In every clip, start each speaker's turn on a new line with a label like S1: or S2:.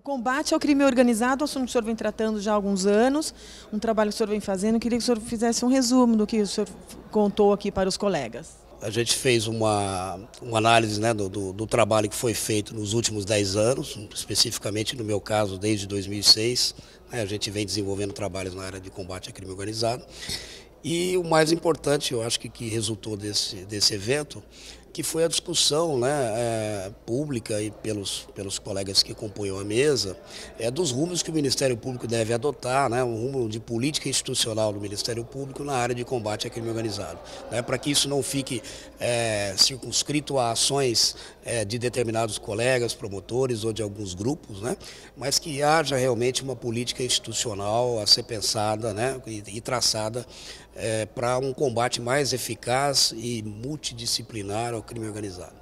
S1: O combate ao crime organizado, o é assunto que o senhor vem tratando já há alguns anos, um trabalho que o senhor vem fazendo, eu queria que o senhor fizesse um resumo do que o senhor contou aqui para os colegas.
S2: A gente fez uma, uma análise né, do, do, do, trabalho que foi feito nos últimos 10 anos, especificamente no meu caso desde 2006. Né, a gente vem desenvolvendo trabalhos na área de combate ao crime organizado. E o mais importante, eu acho que, que resultou desse, desse evento, que foi a discussão né, é, pública e pelos, pelos colegas que compunham a mesa, é dos rumos que o Ministério Público deve adotar, né, um rumo de política institucional do Ministério Público na área de combate à crime organizado, né, para que isso não fique é, circunscrito a ações é, de determinados colegas, promotores ou de alguns grupos, né, mas que haja realmente uma política institucional a ser pensada né, e, e traçada é, para um combate mais eficaz e multidisciplinar o crime organizado.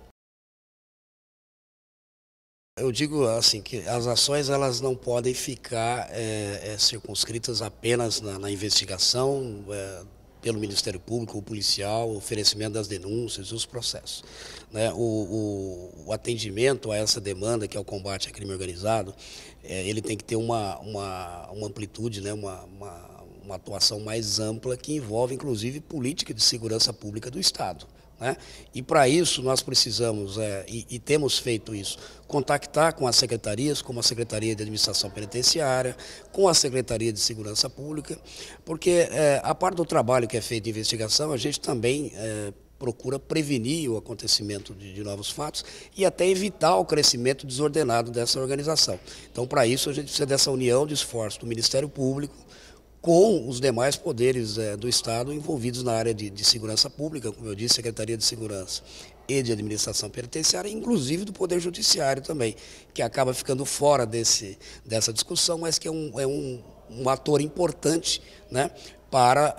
S2: Eu digo assim que as ações elas não podem ficar é, é, circunscritas apenas na, na investigação é, pelo Ministério Público, o policial, o oferecimento das denúncias, os processos. Né? O, o, o, atendimento a essa demanda, que é o combate ao crime organizado, ele tem que ter uma, uma, uma amplitude, né? uma, uma uma atuação mais ampla que envolve, inclusive, política de segurança pública do Estado. Né? E para isso nós precisamos, é, e, e, temos feito isso, contactar com as secretarias, como a Secretaria de Administração Penitenciária, com a Secretaria de Segurança Pública, porque é, a parte do trabalho que é feito de investigação, a gente também é, procura prevenir o acontecimento de, de, novos fatos e até evitar o crescimento desordenado dessa organização. Então, para isso, a gente precisa dessa união de esforço do Ministério Público, com os demais poderes é, do Estado envolvidos na área de, de, segurança pública, como eu disse, Secretaria de Segurança e de Administração Penitenciária, inclusive do Poder Judiciário também, que acaba ficando fora desse, dessa discussão, mas que é um, é um, um ator importante né, para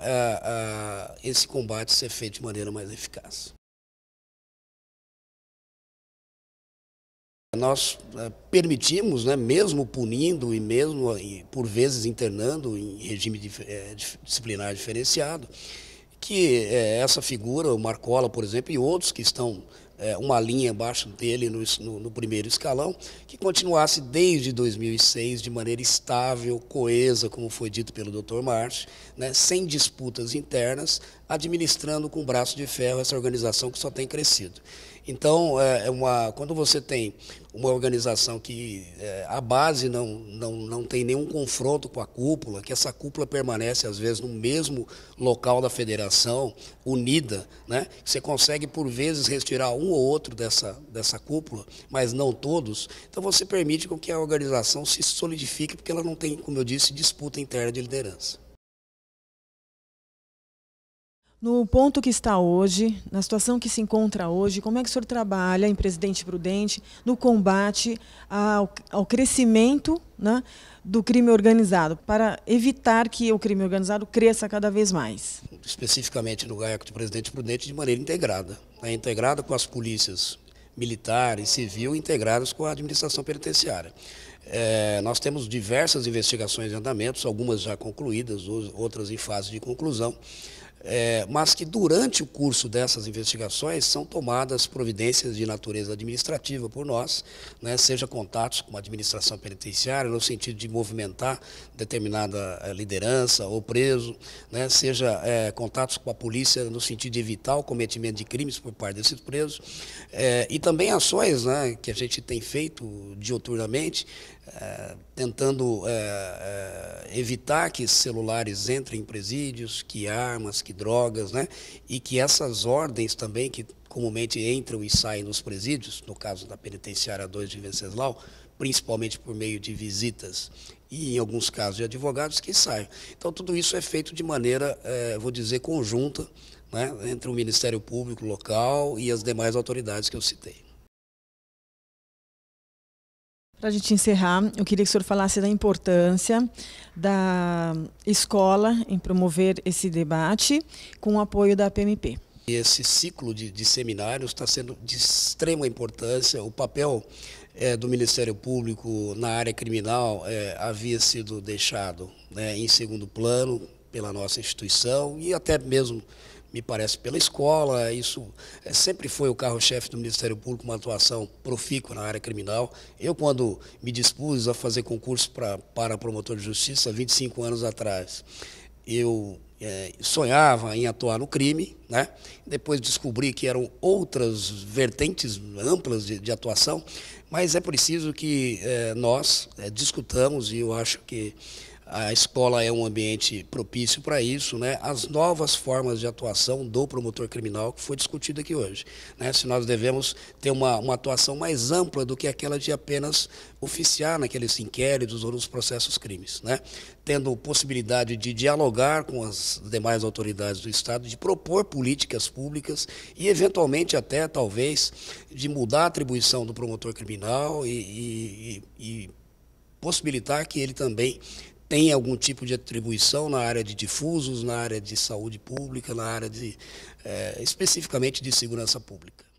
S2: uh, uh, esse combate ser feito de maneira mais eficaz. Nós eh, permitimos, né, mesmo punindo e mesmo eh, por vezes internando em regime eh, disciplinar diferenciado, que essa figura, o Marcola, por exemplo, e outros que estão uma linha abaixo dele no, no primeiro escalão, que continuasse desde 2006 de maneira estável, coesa, como foi dito pelo Dr. March, né, sem disputas internas, administrando com braço de ferro essa organização que só tem crescido. Então, é, é uma, quando você tem uma organização que é, a base não, não, não tem nenhum confronto com a cúpula, que essa cúpula permanece, às vezes, no mesmo local da federação, unida, né? você consegue, por vezes, retirar um ou outro dessa, dessa cúpula, mas não todos, então você permite que a organização se solidifique, porque ela não tem, como eu disse, disputa interna de liderança.
S1: No ponto que está hoje, na situação que se encontra hoje, como é que o senhor trabalha em Presidente Prudente no combate ao, ao crescimento né, do crime organizado, para evitar que o crime organizado cresça cada vez mais?
S2: Especificamente no GAECO de Presidente Prudente, de maneira integrada. Né, integrada com as polícias militar e civil, integradas com a administração penitenciária. É, nós temos diversas investigações em andamento, algumas já concluídas, outras em fase de conclusão é, mas que durante o curso dessas investigações são tomadas providências de natureza administrativa por nós, né, seja contatos com a administração penitenciária, no sentido de movimentar determinada é, liderança ou preso, né, seja é, contatos com a polícia no sentido de evitar o cometimento de crimes por parte desses presos, é, e também ações né, que a gente tem feito dioturnamente tentando é, é, evitar que celulares entrem em presídios, que armas, que drogas, né? E que essas ordens também, que comumente entram e saem nos presídios, no caso da Penitenciária 2 de Venceslau, principalmente por meio de visitas e, em alguns casos, de advogados que saem. Então, tudo isso é feito de maneira, é, vou dizer, conjunta, né? Entre o Ministério Público local e as demais autoridades que eu citei.
S1: Para a gente encerrar, eu queria que o senhor falasse da importância da escola em promover esse debate com o apoio da PMP.
S2: Esse ciclo de, de seminários está sendo de extrema importância. O papel é, do Ministério Público na área criminal é, havia sido deixado né, em segundo plano pela nossa instituição e até mesmo me parece, pela escola. Isso eh, sempre foi o carro-chefe do Ministério Público, uma atuação profícua na área criminal. Eu, quando me dispus a fazer concurso pra, para promotor de justiça, 25 anos atrás, eu é, sonhava em atuar no crime, né? depois descobri que eram outras vertentes amplas de, de atuação, mas é preciso que é, nós é, discutamos, e eu acho que a escola é um ambiente propício para isso, né? As novas formas de atuação do promotor criminal que foi discutido aqui hoje, né? Se nós devemos ter uma, uma atuação mais ampla do que aquela de apenas oficiar naqueles inquéritos ou nos processos crimes, né? Tendo possibilidade de dialogar com as demais autoridades do Estado, de propor políticas públicas e eventualmente até talvez de mudar a atribuição do promotor criminal e, e, e possibilitar que ele também tem algum tipo de atribuição na área de difusos, na área de saúde pública,
S1: na área de, é, especificamente de segurança pública.